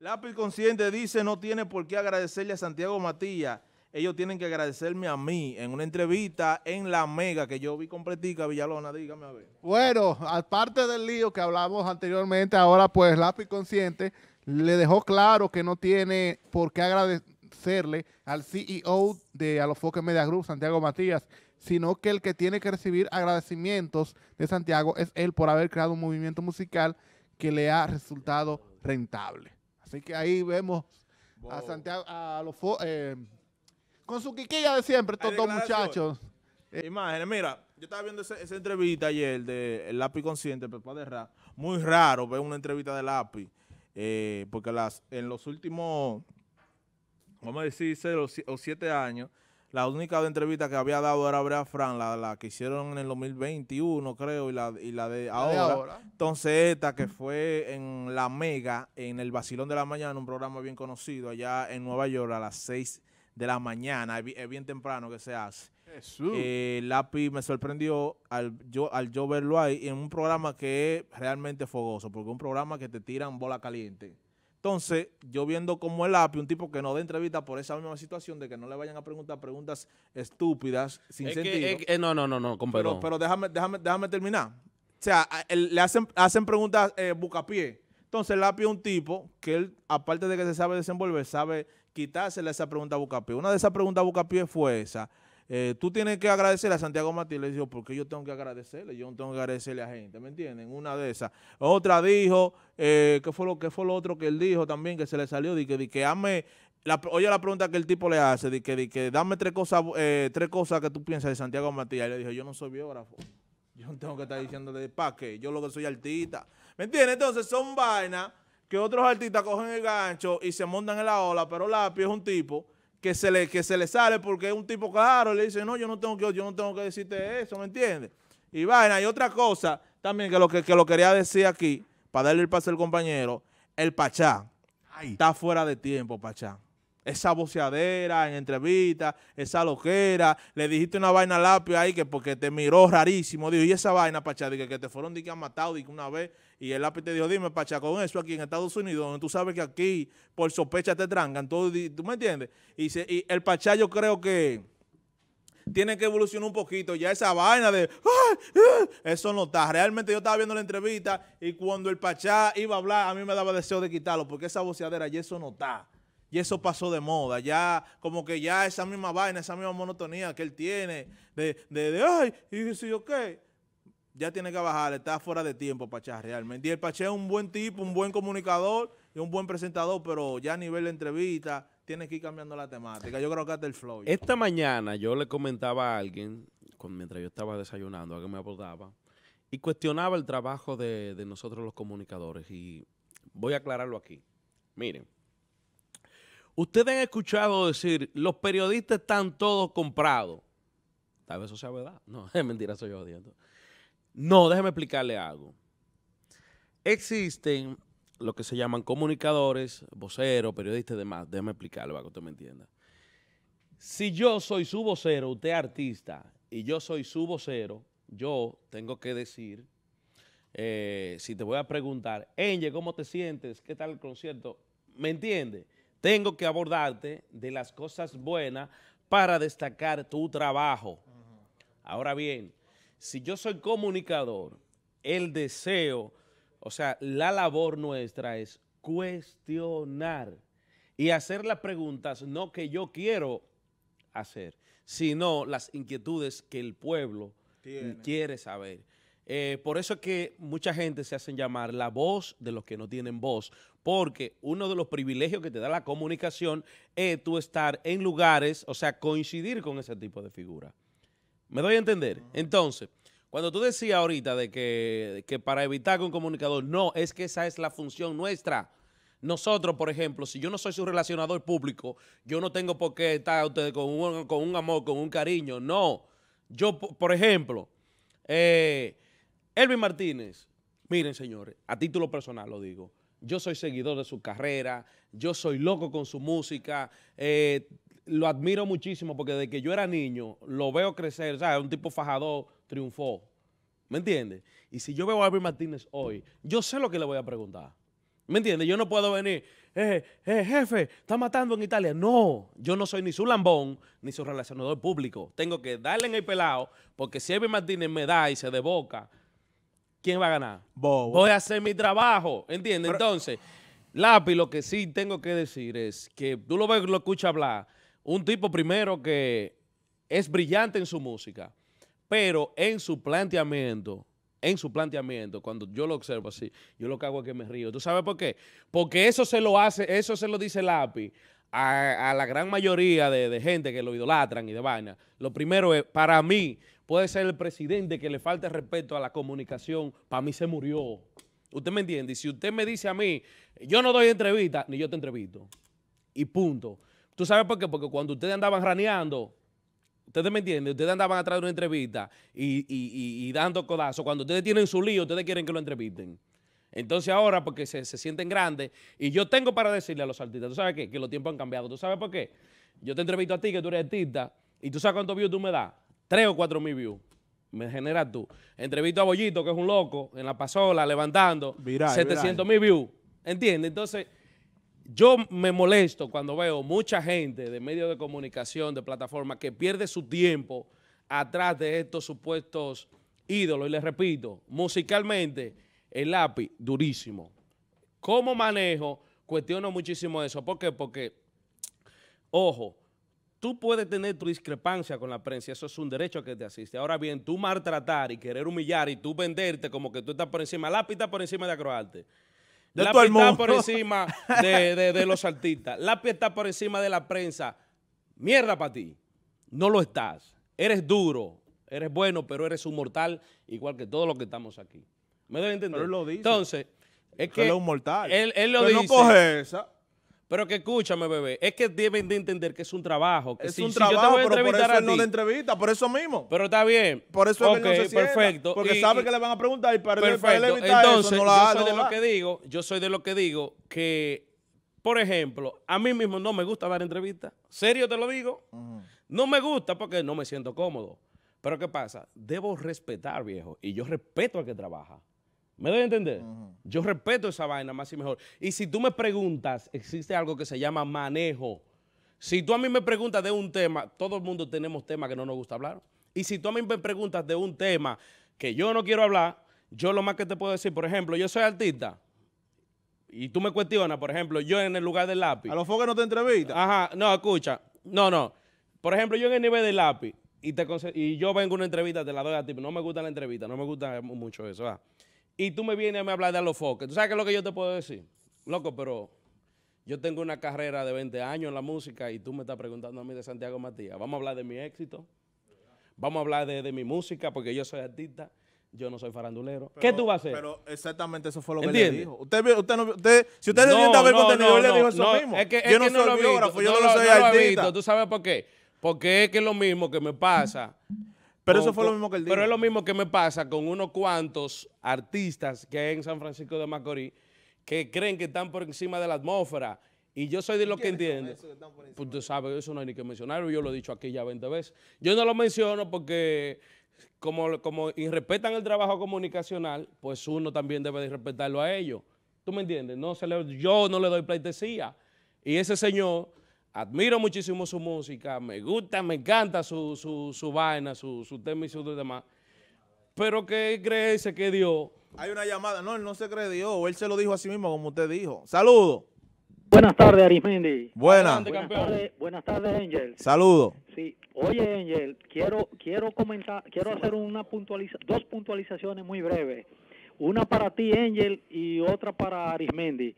Lápiz Consciente dice, no tiene por qué agradecerle a Santiago Matías. Ellos tienen que agradecerme a mí en una entrevista en La Mega que yo vi completica, Villalona, dígame a ver. Bueno, aparte del lío que hablamos anteriormente, ahora pues Lápiz Consciente le dejó claro que no tiene por qué agradecerle al CEO de Alofoque Media Group, Santiago Matías, sino que el que tiene que recibir agradecimientos de Santiago es él por haber creado un movimiento musical que le ha resultado rentable. Así que ahí vemos a Santiago, a los eh, con su quiquilla de siempre, estos dos muchachos. Eh, Imágenes, mira, yo estaba viendo esa entrevista ayer de El Lápiz Consciente, pero de Ra. Muy raro ver una entrevista de Lápiz, eh, porque las, en los últimos, vamos a decir, seis o siete años, la única entrevista que había dado era Brea Fran, la, la que hicieron en el 2021, creo, y la, y la, de, ahora. Entonces, esta que fue en La Mega, en el Basilón de la Mañana, un programa bien conocido allá en Nueva York a las 6 de la mañana, es bien, temprano que se hace. Jesús. Eh, Lapi me sorprendió al yo, al yo verlo ahí en un programa que es realmente fogoso, porque es un programa que te tiran bola caliente. Entonces, yo viendo como el API, un tipo que no da entrevista por esa misma situación de que no le vayan a preguntar preguntas estúpidas, sin sentido. Eh, no, no, no, no, con pero, pero, déjame, déjame, déjame terminar. O sea, le hacen, hacen preguntas eh, bucapié. Entonces, el API es un tipo que él, aparte de que se sabe desenvolver, sabe quitársele esa pregunta bucapié. Una de esas preguntas bucapié fue esa. Eh, tú tienes que agradecerle a Santiago Matías. Le dijo, porque yo tengo que agradecerle? Yo no tengo que agradecerle a gente, ¿me entienden? Una de esas. Otra dijo, eh, ¿qué, fue lo, que fue lo otro que él dijo también que se le salió? Dice, que, que oye la pregunta que el tipo le hace, de que, di que dame tres cosas, eh, tres cosas que tú piensas de Santiago Matías. le dijo, yo no soy biógrafo. Yo no tengo que estar diciendo ¿para qué? Yo lo que soy artista. ¿Me entiendes? Entonces son vainas que otros artistas cogen el gancho y se montan en la ola, pero Lapi es un tipo que se le, que se le sale porque es un tipo caro, le dice, no, yo no tengo que, yo no tengo que decirte eso, ¿me entiendes? Y vaina, hay otra cosa también que lo que, lo quería decir aquí, para darle el paso al compañero, el Pachá. Está fuera de tiempo, Pachá. Esa voceadera en entrevista, esa loquera. Le dijiste una vaina lápiz ahí que porque te miró rarísimo. Dijo, y esa vaina, Pachá, que, que te fueron de que han matado de una vez. Y el lápiz te dijo, dime, Pachá, con eso aquí en Estados Unidos, donde tú sabes que aquí por sospecha te trancan. Todo, ¿Tú me entiendes? Y, el Pachá yo creo que tiene que evolucionar un poquito. Ya esa vaina de eso no está. Realmente yo estaba viendo la entrevista y cuando el Pachá iba a hablar, a mí me daba deseo de quitarlo porque esa voceadera y eso no está y eso pasó de moda. Ya, como que ya esa misma vaina, esa misma monotonía que él tiene, de, de, de ay, y dice, sí, ok, ya tiene que bajar, está fuera de tiempo Pachá realmente. Y el Pachá es un buen tipo, un buen comunicador y un buen presentador, pero ya a nivel de entrevista tiene que ir cambiando la temática. Yo creo que hasta el flow. Esta mañana yo le comentaba a alguien, mientras yo estaba desayunando, a alguien me abordaba, y cuestionaba el trabajo de nosotros los comunicadores. Y voy a aclararlo aquí. Miren. Ustedes han escuchado decir, los periodistas están todos comprados. Tal vez eso sea verdad. No, es mentira, soy yo odiando. No, déjeme explicarle algo. Existen lo que se llaman comunicadores, voceros, periodistas y demás. Déjeme explicarle para que usted me entienda. Si yo soy su vocero, usted artista, y yo soy su vocero, yo tengo que decir, eh, si te voy a preguntar, Enge, ¿cómo te sientes? ¿Qué tal el concierto? ¿Me entiende? tengo que abordarte de las cosas buenas para destacar tu trabajo. Ahora bien, si yo soy comunicador, el deseo, o sea, la labor nuestra es cuestionar y hacer las preguntas no que yo quiero hacer, sino las inquietudes que el pueblo quiere saber. Eh, por eso es que mucha gente se hacen llamar la voz de los que no tienen voz, porque uno de los privilegios que te da la comunicación es tú estar en lugares, o sea, coincidir con ese tipo de figura. ¿Me doy a entender? Entonces, cuando tú decías ahorita de que, para evitar con un comunicador, no, es que esa es la función nuestra. Nosotros, por ejemplo, si yo no soy su relacionador público, yo no tengo por qué estar con un, con un amor, con un cariño. No. Yo, por ejemplo, eh, Elvin Martínez, miren señores, a título personal lo digo, yo soy seguidor de su carrera, yo soy loco con su música, eh, lo admiro muchísimo porque desde que yo era niño lo veo crecer, ¿sabes? Un tipo fajador triunfó, ¿me entiendes? Y si yo veo a Elvin Martínez hoy, yo sé lo que le voy a preguntar. ¿Me entiendes? Yo no puedo venir, eh, eh jefe, está matando en Italia. No, yo no soy ni su lambón, ni su relacionador público. Tengo que darle en el pelado, porque si Elvin Martínez me da y se deboca ¿quién va a ganar? Voy a hacer mi trabajo, ¿entiendes? Entonces, Lápiz, lo que sí tengo que decir es que tú lo lo escuchas hablar, un tipo primero que es brillante en su música, pero en su planteamiento, en su planteamiento, cuando yo lo observo así, yo lo que hago es que me río. ¿Tú sabes por qué? Porque eso se lo hace, eso se lo dice Lápiz a, la gran mayoría de, de gente que lo idolatran y de vaina. Lo primero es, para mí, Puede ser el presidente que le falte respeto a la comunicación. Para mí se murió. ¿Usted me entiende? Y si usted me dice a mí, yo no doy entrevista, ni yo te entrevisto. Y punto. ¿Tú sabes por qué? Porque cuando ustedes andaban raneando, ustedes me entienden, ustedes andaban atrás de una entrevista y, dando codazos. Cuando ustedes tienen su lío, ustedes quieren que lo entrevisten. Entonces ahora, porque se, se, sienten grandes, y yo tengo para decirle a los artistas, ¿tú sabes qué? Que los tiempos han cambiado. ¿Tú sabes por qué? Yo te entrevisto a ti, que tú eres artista, y tú sabes cuántos views tú me das. 3 o cuatro mil views. Me genera tú. Entrevisto a Bollito, que es un loco, en la pasola, levantando. 700 mil views. ¿Entiendes? Entonces, yo me molesto cuando veo mucha gente de medios de comunicación, de plataformas, que pierde su tiempo atrás de estos supuestos ídolos. Y les repito, musicalmente, el lápiz, durísimo. ¿Cómo manejo? Cuestiono muchísimo eso. ¿Por qué? Porque, ojo, Tú puedes tener tu discrepancia con la prensa, eso es un derecho que te asiste. Ahora bien, tú maltratar y querer humillar y tú venderte como que tú estás por encima, lápiz está por encima de Acroarte. Lápiz la por encima de, los artistas. Lápiz está por encima de la prensa. Mierda para ti. No lo estás. Eres duro, eres bueno, pero eres un mortal, igual que todos los que estamos aquí. ¿Me deben entender? él lo Entonces, es que. Él es un mortal. Él, lo pero no coge esa. Pero que escúchame, bebé, es que deben de entender que es un trabajo. es un trabajo, yo voy a pero por no le entrevista, por eso mismo. Pero está bien. Por eso no se perfecto. Porque sabe que le van a preguntar y para, Entonces, eso no yo soy de lo que digo, yo soy de lo que digo que, por ejemplo, a mí mismo no me gusta dar entrevistas. Serio te lo digo. No me gusta porque no me siento cómodo. Pero ¿qué pasa? Debo respetar, viejo. Y yo respeto al que trabaja. ¿Me doy a entender? Yo respeto esa vaina más y mejor. Y si tú me preguntas, existe algo que se llama manejo. Si tú a mí me preguntas de un tema, todo el mundo tenemos temas que no nos gusta hablar. Y si tú a mí me preguntas de un tema que yo no quiero hablar, yo lo más que te puedo decir, por ejemplo, yo soy artista, y tú me cuestionas, por ejemplo, yo en el lugar del lápiz. A los foques no te entrevistas. Ajá, no, escucha. No, no. Por ejemplo, yo en el nivel del lápiz y, te y yo vengo a una entrevista, te la doy a ti, no me gusta la entrevista, no me gusta mucho eso. Ah y tú me vienes a me hablar de los foques. ¿Tú sabes qué es lo que yo te puedo decir? Loco, pero yo tengo una carrera de 20 años en la música y tú me estás preguntando a mí de Santiago Matías. Vamos a hablar de mi éxito. Vamos a hablar de, mi música porque yo soy artista. Yo no soy farandulero. ¿Qué tú vas a hacer? Pero exactamente eso fue lo que le dijo. si usted no, se siente ver contenido, él le dijo eso mismo. yo no soy biógrafo, yo no, lo soy artista. ¿Tú sabes por qué? Porque es que es lo mismo que me pasa pero eso fue lo mismo que él Pero es lo mismo que me pasa con unos cuantos artistas que hay en San Francisco de Macorís que creen que están por encima de la atmósfera. Y yo soy de los que entienden. pues tú sabes, eso no hay ni que mencionarlo. Yo lo he dicho aquí ya 20 veces. Yo no lo menciono porque como, como irrespetan el trabajo comunicacional, pues uno también debe de respetarlo a ellos. ¿Tú me entiendes? No se yo no le doy pleitesía. Y ese señor admiro muchísimo su música, me gusta, me encanta su, su, vaina, su, su, tema y su demás, pero que creerse que dio? Hay una llamada, no, él no se cree él se lo dijo a sí mismo como usted dijo. Saludos. Buenas tardes, Arismendi. Buenas. Buenas tardes, buenas tardes, Angel. Saludos. Sí, oye, Angel, quiero, quiero comentar, quiero hacer una puntualiza, dos puntualizaciones muy breves. Una para ti, Angel, y otra para Arismendi.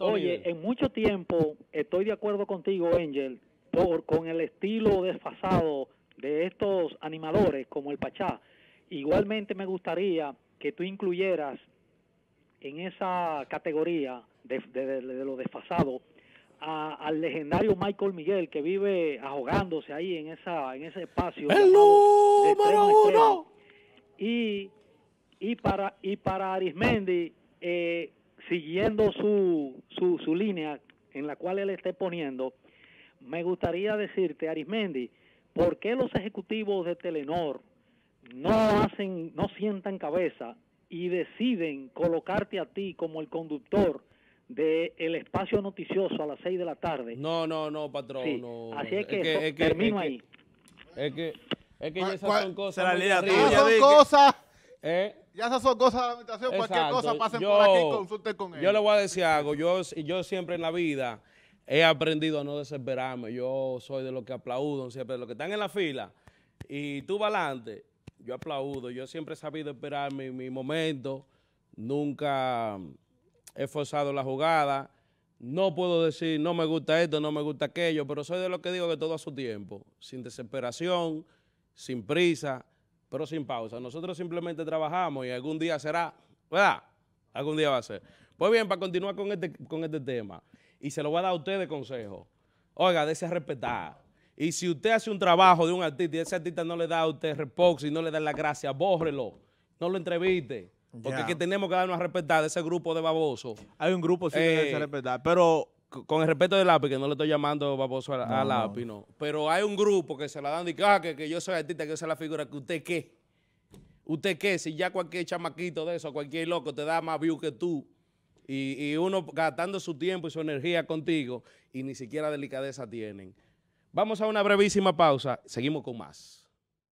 Oye, en mucho tiempo estoy de acuerdo contigo, Angel, por, con el estilo desfasado de estos animadores como el Pachá. Igualmente me gustaría que tú incluyeras en esa categoría de, lo desfasado al legendario Michael Miguel que vive ahogándose ahí en esa en ese espacio. El número uno. Y, y para y para Arismendi eh, siguiendo su, su, línea en la cual él esté poniendo, me gustaría decirte, Arismendi, ¿por qué los ejecutivos de Telenor no hacen, no sientan cabeza y deciden colocarte a ti como el conductor del el espacio noticioso a las 6 de la tarde? No, no, no, patrón. Así es que, termino ahí. Es que, es que esas son cosas. son cosas. Eh, ya esas son cosas de la cualquier cosa pasen yo, por aquí con ellos. Yo le voy a decir algo, yo, yo siempre en la vida he aprendido a no desesperarme, yo soy de los que aplaudo siempre, de los que están en la fila y tú vas adelante, yo aplaudo, yo siempre he sabido esperar mi, mi momento, nunca he forzado la jugada, no puedo decir no me gusta esto, no me gusta aquello, pero soy de los que digo que todo a su tiempo, sin desesperación, sin prisa, pero sin pausa. Nosotros simplemente trabajamos y algún día será, ¿verdad? Algún día va a ser. Pues bien, para continuar con este, con este tema, y se lo voy a dar a usted de consejo. Oiga, dése respetar. Y si usted hace un trabajo de un artista y ese artista no le da a usted repox y no le da la gracia, bórrelo. No lo entreviste. Porque tenemos que darnos a respetar de ese grupo de babosos. Hay un grupo sí que se eh, respetar. Pero con el respeto del lápiz, que no le estoy llamando baboso a, no, lápiz, Pero hay un grupo que se la dan y ah, que, yo soy artista, que yo soy la figura, que usted qué. ¿Usted qué? Si ya cualquier chamaquito de eso, cualquier loco te da más view que tú, y, y, uno gastando su tiempo y su energía contigo y ni siquiera delicadeza tienen. Vamos a una brevísima pausa, seguimos con más.